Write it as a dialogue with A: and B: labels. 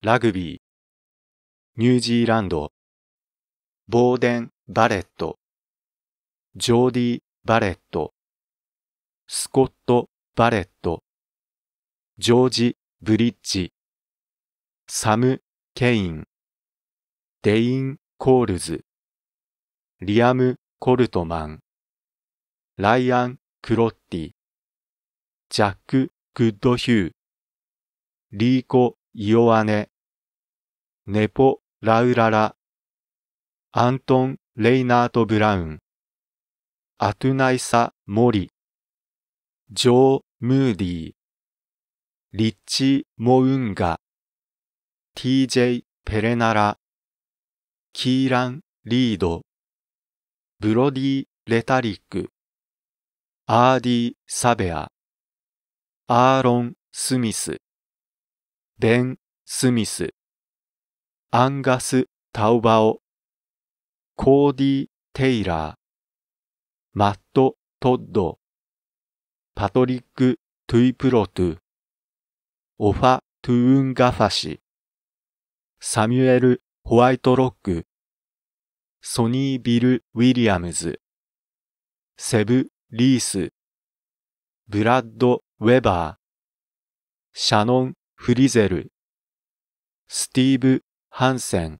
A: ラグビー、ニュージーランド、ボーデン・バレット、ジョーディ・バレット、スコット・バレット、ジョージ・ブリッジ、サム・ケイン、デイン・コールズ、リアム・コルトマン、ライアン・クロッティ、ジャック・グッドヒュー、リーコ・イオアネ、ネポ・ラウララ、アントン・レイナート・ブラウン、アトゥナイサ・モリ、ジョー・ムーディー、リッチ・モウンガ、TJ・ ペレナラ、キーラン・リード、ブロディ・レタリック、アーディ・サベア、アーロン・スミス。デン・スミス、アンガス・タウバオ、コーディ・テイラー、マット・トッド、パトリック・トゥイプロトゥ、オファ・トゥーンガファシ、サミュエル・ホワイトロック、ソニー・ビル・ウィリアムズ、セブ・リース、ブラッド・ウェバー、シャノン・フリゼル、スティーブ・ハンセン、